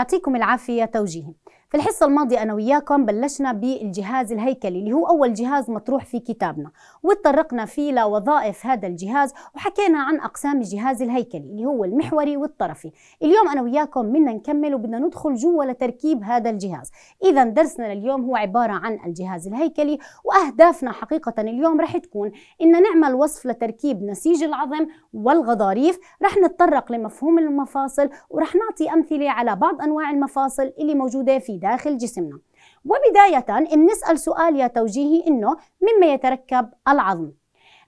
يعطيكم العافية توجيهي في الحصة الماضية أنا وياكم بلشنا بالجهاز الهيكلي اللي هو أول جهاز مطروح في كتابنا وتطرقنا فيه لوظائف هذا الجهاز وحكينا عن أقسام الجهاز الهيكلي اللي هو المحوري والطرفي اليوم أنا وياكم بدنا نكمل وبدنا ندخل جوا لتركيب هذا الجهاز إذا درسنا لليوم هو عبارة عن الجهاز الهيكلي وأهدافنا حقيقة اليوم رح تكون إن نعمل وصف لتركيب نسيج العظم والغضاريف رح نتطرق لمفهوم المفاصل ورح نعطي أمثلة على بعض أنواع المفاصل اللي موجودة في داخل جسمنا وبداية بنسأل سؤال يا توجيهي إنه مما يتركب العظم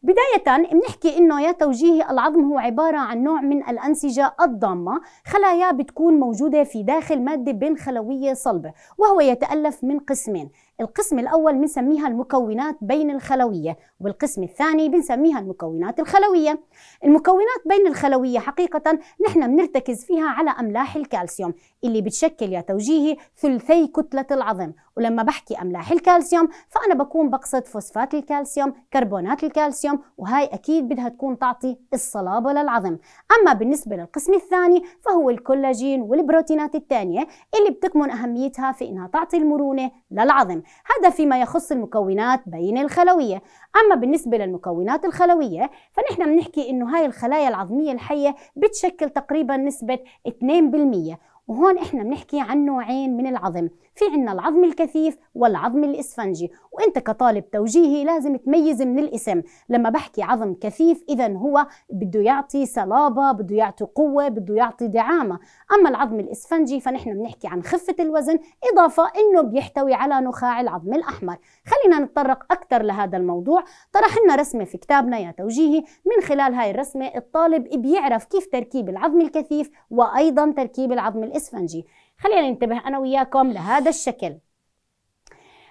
بداية بنحكي إنه يا توجيهي العظم هو عبارة عن نوع من الأنسجة الضامة خلايا بتكون موجودة في داخل مادة بين خلوية صلبة وهو يتألف من قسمين القسم الأول بنسميها المكونات بين الخلوية والقسم الثاني بنسميها المكونات الخلوية المكونات بين الخلوية حقيقة نحن بنرتكز فيها على أملاح الكالسيوم اللي بتشكل يا توجيهي ثلثي كتلة العظم ولما بحكي أملاح الكالسيوم فأنا بكون بقصد فوسفات الكالسيوم كربونات الكالسيوم وهاي أكيد بدها تكون تعطي الصلابة للعظم أما بالنسبة للقسم الثاني فهو الكولاجين والبروتينات الثانية اللي بتكمن أهميتها في إنها تعطي المرونة للعظم هذا فيما يخص المكونات بين الخلوية أما بالنسبة للمكونات الخلوية فنحن بنحكي إنه هاي الخلايا العظمية الحية بتشكل تقريبا نسبة 2% وهون احنا بنحكي عن نوعين من العظم في عنا العظم الكثيف والعظم الاسفنجي وانت كطالب توجيهي لازم تميز من الاسم لما بحكي عظم كثيف اذا هو بده يعطي صلابه بده يعطي قوه بده يعطي دعامه اما العظم الاسفنجي فنحن بنحكي عن خفه الوزن اضافه انه بيحتوي على نخاع العظم الاحمر خلينا نتطرق اكثر لهذا الموضوع طرح لنا رسمه في كتابنا يا توجيهي من خلال هاي الرسمه الطالب بيعرف كيف تركيب العظم الكثيف وايضا تركيب العظم الإسفنجي خلينا ننتبه أنا وياكم لهذا الشكل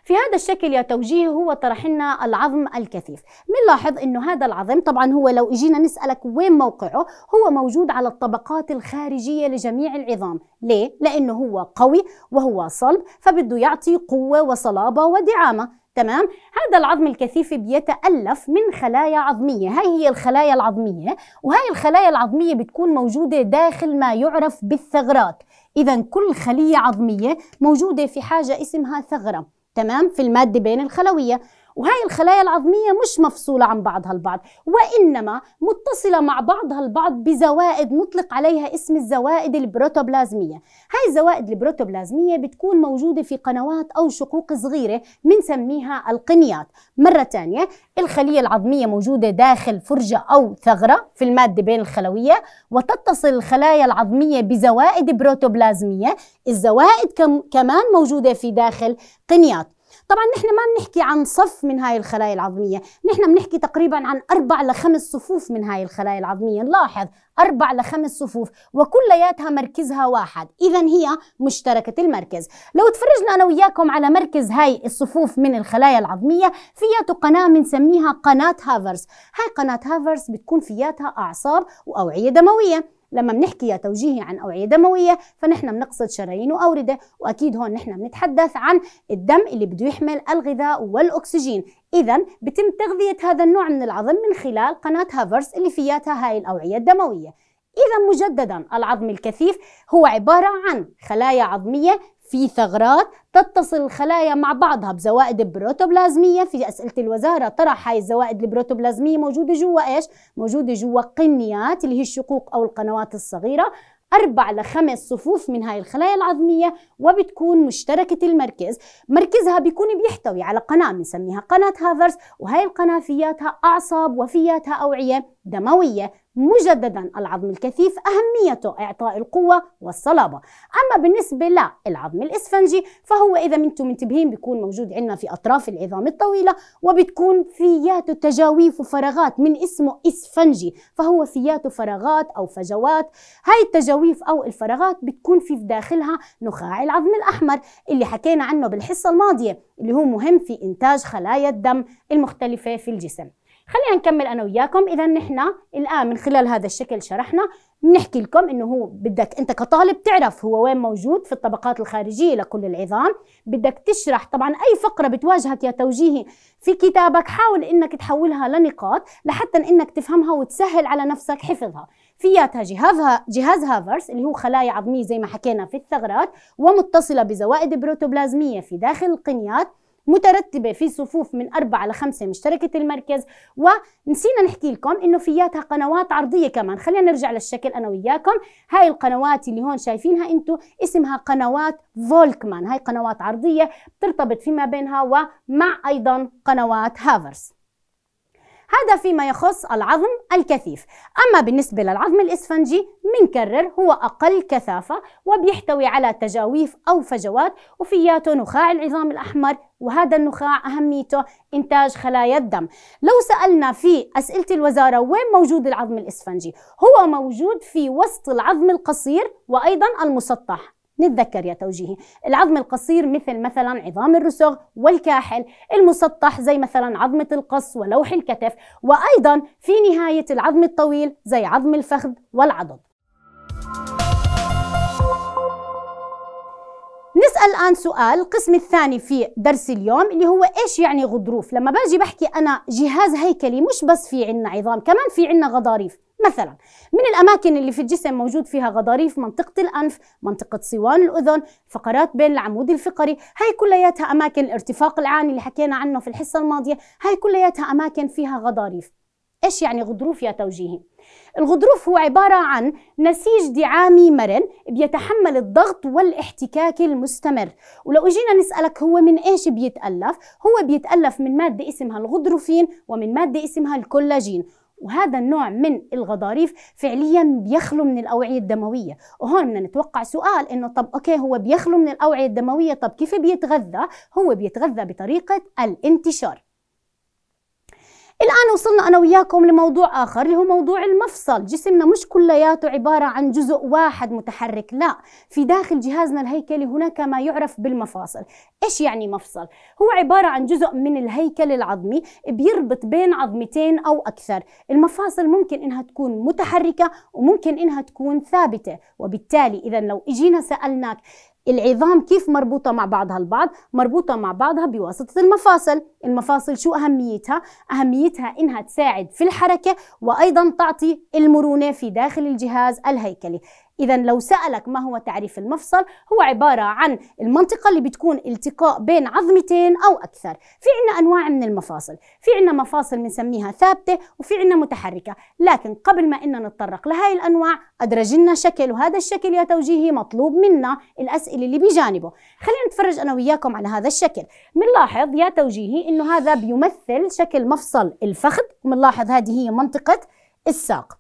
في هذا الشكل يا توجيهي هو طرح لنا العظم الكثيف بنلاحظ انه هذا العظم طبعا هو لو اجينا نسالك وين موقعه هو موجود على الطبقات الخارجيه لجميع العظام ليه لانه هو قوي وهو صلب فبده يعطي قوه وصلابه ودعامه تمام هذا العظم الكثيف بيتالف من خلايا عظميه هاي هي الخلايا العظميه وهاي الخلايا العظميه بتكون موجوده داخل ما يعرف بالثغرات إذا كل خلية عظمية موجودة في حاجة اسمها ثغرة تمام في المادة بين الخلوية وهي الخلايا العظمية مش مفصولة عن بعضها البعض وإنما متصلة مع بعضها البعض بزوائد نطلق عليها اسم الزوائد البروتوبلازمية هاي الزوائد البروتوبلازمية بتكون موجودة في قنوات أو شقوق صغيرة بنسميها القنيات مرة تانية الخلية العظمية موجودة داخل فرجة أو ثغرة في المادة بين الخلوية وتتصل الخلايا العظمية بزوائد بروتوبلازمية الزوائد كمان موجودة في داخل قنيات طبعا نحن ما بنحكي عن صف من هاي الخلايا العظميه نحن بنحكي تقريبا عن اربع لخمس صفوف من هاي الخلايا العظميه نلاحظ اربع لخمس صفوف وكلياتها مركزها واحد اذا هي مشتركه المركز لو تفرجنا انا وياكم على مركز هاي الصفوف من الخلايا العظميه فياته قناه بنسميها قناه هافرز هاي قناه هافرز بتكون فياتها اعصاب واوعيه دمويه لما بنحكي يا توجيهي عن أوعية دموية فنحن بنقصد شرايين وأوردة وأكيد هون نحن بنتحدث عن الدم اللي بده يحمل الغذاء والأكسجين إذا بتم تغذية هذا النوع من العظم من خلال قناة هافرز اللي فياتها هاي الأوعية الدموية إذا مجددا العظم الكثيف هو عبارة عن خلايا عظمية في ثغرات تتصل الخلايا مع بعضها بزوائد بروتوبلازمية في أسئلة الوزارة طرح هاي الزوائد البروتوبلازمية موجودة جوا إيش؟ موجودة جوا قنيات اللي هي الشقوق أو القنوات الصغيرة أربع لخمس صفوف من هاي الخلايا العظمية وبتكون مشتركة المركز مركزها بيكون بيحتوي على قناة بنسميها قناة هافرز وهاي القناة فياتها أعصاب وفياتها أوعية دموية مجددا العظم الكثيف أهميته إعطاء القوة والصلابة أما بالنسبة للعظم الإسفنجي فهو إذا ما انتم منتبهين بيكون موجود عندنا في أطراف العظام الطويلة وبتكون فياته تجاويف وفراغات من اسمه إسفنجي فهو فياته فراغات أو فجوات هاي التجاويف أو الفراغات بتكون في داخلها نخاع العظم الأحمر اللي حكينا عنه بالحصة الماضية اللي هو مهم في إنتاج خلايا الدم المختلفة في الجسم خلينا نكمل انا وياكم اذا نحن الان من خلال هذا الشكل شرحنا بنحكي لكم انه هو بدك انت كطالب تعرف هو وين موجود في الطبقات الخارجيه لكل العظام بدك تشرح طبعا اي فقره بتواجهك يا توجيهي في كتابك حاول انك تحولها لنقاط لحتى انك تفهمها وتسهل على نفسك حفظها فياتها جهازها جهاز هافرس اللي هو خلايا عظميه زي ما حكينا في الثغرات ومتصله بزوائد بروتوبلازميه في داخل القنيات مترتبة في صفوف من أربعة لخمسة مشتركة المركز ونسينا نحكي لكم إنه فياتها قنوات عرضية كمان خلينا نرجع للشكل أنا وياكم هاي القنوات اللي هون شايفينها أنتو اسمها قنوات فولكمان هاي قنوات عرضية بترتبط فيما بينها ومع أيضا قنوات هافرز هذا فيما يخص العظم الكثيف أما بالنسبة للعظم الإسفنجي منكرر هو أقل كثافة وبيحتوي على تجاويف أو فجوات وفياته نخاع العظام الأحمر وهذا النخاع أهميته إنتاج خلايا الدم لو سألنا في أسئلة الوزارة وين موجود العظم الإسفنجي هو موجود في وسط العظم القصير وأيضا المسطح نتذكر يا توجيهي العظم القصير مثل مثلا عظام الرسغ والكاحل المسطح زي مثلا عظمة القص ولوح الكتف وأيضا في نهاية العظم الطويل زي عظم الفخذ والعضد نسأل الآن سؤال القسم الثاني في درس اليوم اللي هو إيش يعني غضروف لما باجي بحكي أنا جهاز هيكلي مش بس في عنا عظام كمان في عنا غضاريف مثلا من الأماكن اللي في الجسم موجود فيها غضاريف منطقة الأنف منطقة صوان الأذن فقرات بين العمود الفقري هاي كلياتها أماكن الارتفاق العاني اللي حكينا عنه في الحصة الماضية هاي كلياتها أماكن فيها غضاريف ايش يعني غضروف يا توجيهي؟ الغضروف هو عبارة عن نسيج دعامي مرن بيتحمل الضغط والاحتكاك المستمر ولو اجينا نسألك هو من ايش بيتألف؟ هو بيتألف من مادة اسمها الغضروفين ومن مادة اسمها الكولاجين وهذا النوع من الغضاريف فعليا بيخلو من الاوعيه الدمويه وهون بدنا نتوقع سؤال انه طب اوكي هو بيخلو من الاوعيه الدمويه طب كيف بيتغذى هو بيتغذى بطريقه الانتشار الآن وصلنا أنا وياكم لموضوع آخر اللي هو موضوع المفصل جسمنا مش كلياته عبارة عن جزء واحد متحرك لا في داخل جهازنا الهيكلي هناك ما يعرف بالمفاصل إيش يعني مفصل؟ هو عبارة عن جزء من الهيكل العظمي بيربط بين عظمتين أو أكثر المفاصل ممكن إنها تكون متحركة وممكن إنها تكون ثابتة وبالتالي إذا لو إجينا سألناك العظام كيف مربوطة مع بعضها البعض؟ مربوطة مع بعضها بواسطة المفاصل المفاصل شو أهميتها؟ أهميتها إنها تساعد في الحركة وأيضا تعطي المرونة في داخل الجهاز الهيكلي إذا لو سألك ما هو تعريف المفصل هو عبارة عن المنطقة اللي بتكون التقاء بين عظمتين أو أكثر في عنا أنواع من المفاصل في عنا مفاصل بنسميها ثابتة وفي عنا متحركة لكن قبل ما إننا نتطرق لهي الأنواع أدرج لنا شكل وهذا الشكل يا توجيهي مطلوب منا الأسئلة اللي بجانبه خلينا نتفرج أنا وياكم على هذا الشكل منلاحظ يا توجيهي إنه هذا بيمثل شكل مفصل الفخذ ومنلاحظ هذه هي منطقة الساق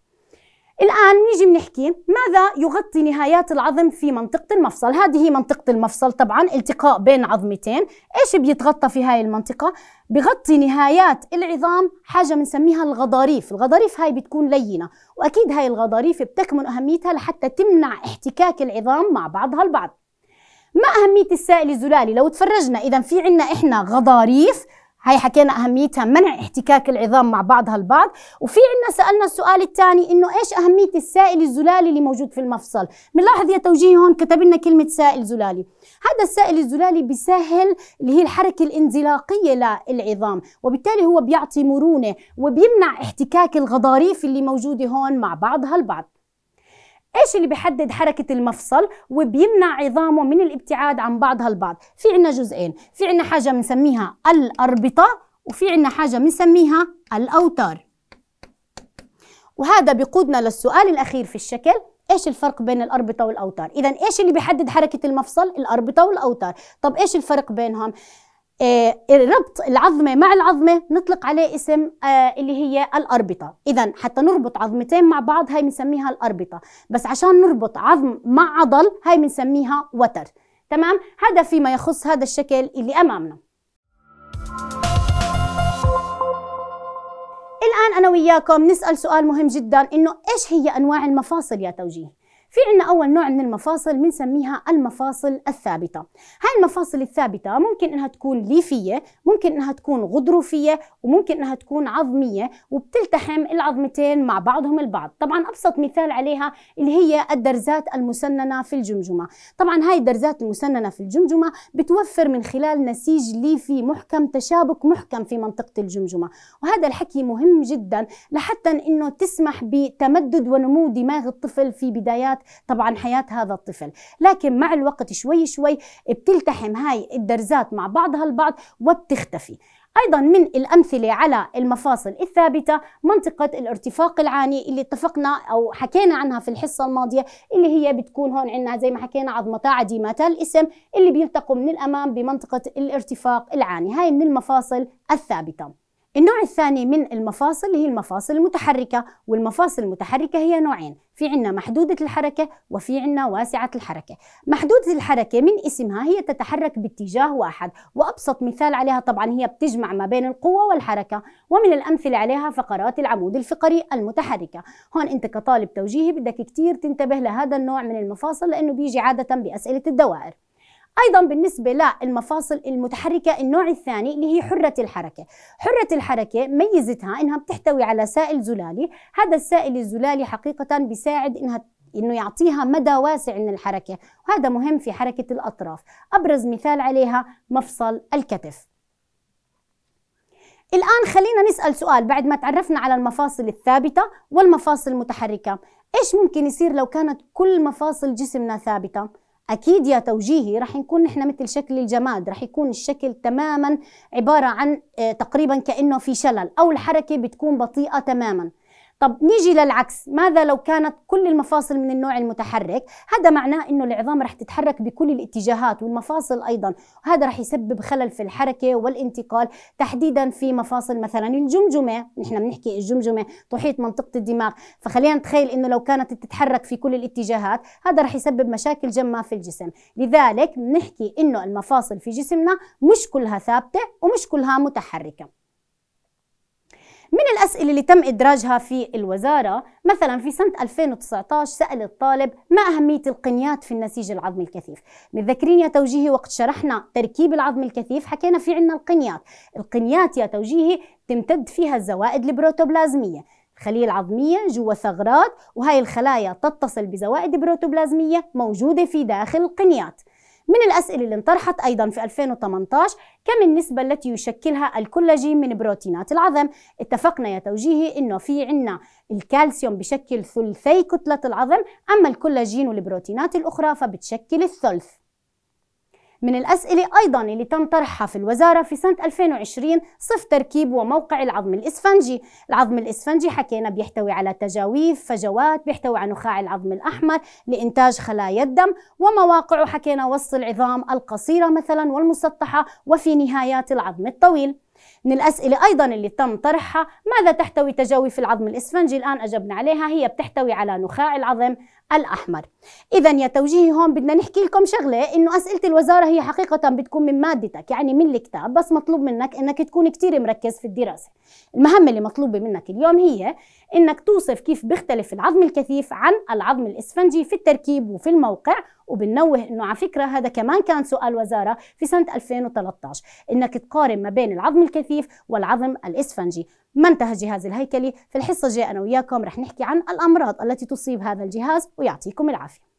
الآن نيجي بنحكي ماذا يغطي نهايات العظم في منطقة المفصل هذه هي منطقة المفصل طبعا التقاء بين عظمتين إيش بيتغطى في هاي المنطقة بغطي نهايات العظام حاجة بنسميها الغضاريف الغضاريف هاي بتكون لينة وأكيد هاي الغضاريف بتكمن أهميتها لحتى تمنع احتكاك العظام مع بعضها البعض ما أهمية السائل الزلالي لو تفرجنا إذا في عنا إحنا غضاريف هاي حكينا أهميتها منع احتكاك العظام مع بعضها البعض وفي عنا سألنا السؤال الثاني إنه إيش أهمية السائل الزلالي اللي موجود في المفصل بنلاحظ يا توجيه هون كتب لنا كلمة سائل زلالي هذا السائل الزلالي بيسهل اللي هي الحركة الانزلاقية للعظام وبالتالي هو بيعطي مرونة وبيمنع احتكاك الغضاريف اللي موجودة هون مع بعضها البعض ايش اللي بيحدد حركه المفصل وبيمنع عظامه من الابتعاد عن بعضها البعض في عنا جزئين في عنا حاجه بنسميها الاربطه وفي عنا حاجه بنسميها الاوتار وهذا بيقودنا للسؤال الاخير في الشكل ايش الفرق بين الاربطه والاوتار اذا ايش اللي بيحدد حركه المفصل الاربطه والاوتار طب ايش الفرق بينهم آه، ربط العظمة مع العظمة نطلق عليه اسم آه، اللي هي الأربطة إذا حتى نربط عظمتين مع بعض هاي بنسميها الأربطة بس عشان نربط عظم مع عضل هاي بنسميها وتر تمام هذا فيما يخص هذا الشكل اللي أمامنا الآن أنا وياكم نسأل سؤال مهم جدا إنه إيش هي أنواع المفاصل يا توجيه في عنا أول نوع من المفاصل بنسميها المفاصل الثابتة هاي المفاصل الثابتة ممكن إنها تكون ليفية ممكن إنها تكون غضروفية وممكن إنها تكون عظمية وبتلتحم العظمتين مع بعضهم البعض طبعا أبسط مثال عليها اللي هي الدرزات المسننة في الجمجمة طبعا هاي الدرزات المسننة في الجمجمة بتوفر من خلال نسيج ليفي محكم تشابك محكم في منطقة الجمجمة وهذا الحكي مهم جدا لحتى إنه تسمح بتمدد ونمو دماغ الطفل في بدايات طبعا حياة هذا الطفل لكن مع الوقت شوي شوي بتلتحم هاي الدرزات مع بعضها البعض وبتختفي ايضا من الامثله على المفاصل الثابته منطقه الارتفاق العاني اللي اتفقنا او حكينا عنها في الحصه الماضيه اللي هي بتكون هون عندنا زي ما حكينا عظمتا عديمتا الاسم اللي بيلتقوا من الامام بمنطقه الارتفاق العاني هاي من المفاصل الثابته النوع الثاني من المفاصل هي المفاصل المتحركة والمفاصل المتحركة هي نوعين في عنا محدودة الحركة وفي عنا واسعة الحركة محدودة الحركة من اسمها هي تتحرك باتجاه واحد وأبسط مثال عليها طبعا هي بتجمع ما بين القوة والحركة ومن الأمثلة عليها فقرات العمود الفقري المتحركة هون أنت كطالب توجيهي بدك كتير تنتبه لهذا النوع من المفاصل لأنه بيجي عادة بأسئلة الدوائر أيضا بالنسبة للمفاصل المتحركة النوع الثاني اللي هي حرة الحركة حرة الحركة ميزتها إنها بتحتوي على سائل زلالي هذا السائل الزلالي حقيقة بيساعد إنها انه يعطيها مدى واسع من الحركه وهذا مهم في حركه الاطراف ابرز مثال عليها مفصل الكتف الان خلينا نسال سؤال بعد ما تعرفنا على المفاصل الثابته والمفاصل المتحركه ايش ممكن يصير لو كانت كل مفاصل جسمنا ثابته اكيد يا توجيهي رح نكون نحن مثل شكل الجماد رح يكون الشكل تماما عباره عن آه، تقريبا كانه في شلل او الحركه بتكون بطيئه تماما طب نيجي للعكس ماذا لو كانت كل المفاصل من النوع المتحرك هذا معناه انه العظام رح تتحرك بكل الاتجاهات والمفاصل ايضا هذا رح يسبب خلل في الحركه والانتقال تحديدا في مفاصل مثلا الجمجمه نحن بنحكي الجمجمه تحيط منطقه الدماغ فخلينا نتخيل انه لو كانت تتحرك في كل الاتجاهات هذا رح يسبب مشاكل جمة في الجسم لذلك بنحكي انه المفاصل في جسمنا مش كلها ثابته ومش كلها متحركه من الأسئلة اللي تم إدراجها في الوزارة مثلا في سنة 2019 سأل الطالب ما أهمية القنيات في النسيج العظمي الكثيف متذكرين يا توجيهي وقت شرحنا تركيب العظم الكثيف حكينا في عنا القنيات القنيات يا توجيهي تمتد فيها الزوائد البروتوبلازمية خلية العظمية جوا ثغرات وهي الخلايا تتصل بزوائد بروتوبلازمية موجودة في داخل القنيات من الأسئلة اللي انطرحت أيضا في 2018 كم النسبة التي يشكلها الكولاجين من بروتينات العظم اتفقنا يا توجيهي أنه في عنا الكالسيوم بشكل ثلثي كتلة العظم أما الكولاجين والبروتينات الأخرى فبتشكل الثلث من الأسئلة أيضا اللي تم طرحها في الوزارة في سنة 2020 صف تركيب وموقع العظم الإسفنجي العظم الإسفنجي حكينا بيحتوي على تجاويف فجوات بيحتوي على نخاع العظم الأحمر لإنتاج خلايا الدم ومواقعه حكينا وسط العظام القصيرة مثلا والمسطحة وفي نهايات العظم الطويل من الأسئلة أيضا اللي تم طرحها ماذا تحتوي تجاويف العظم الإسفنجي الآن أجبنا عليها هي بتحتوي على نخاع العظم الأحمر إذا يا توجيهي هون بدنا نحكي لكم شغلة إنه أسئلة الوزارة هي حقيقة بتكون من مادتك يعني من الكتاب بس مطلوب منك إنك تكون كتير مركز في الدراسة المهمة اللي مطلوبة منك اليوم هي إنك توصف كيف بيختلف العظم الكثيف عن العظم الإسفنجي في التركيب وفي الموقع وبنوه انه على فكره هذا كمان كان سؤال وزاره في سنه 2013 انك تقارن ما بين العظم الكثيف والعظم الاسفنجي ما انتهى الجهاز الهيكلي في الحصة الجاية أنا وياكم رح نحكي عن الأمراض التي تصيب هذا الجهاز ويعطيكم العافية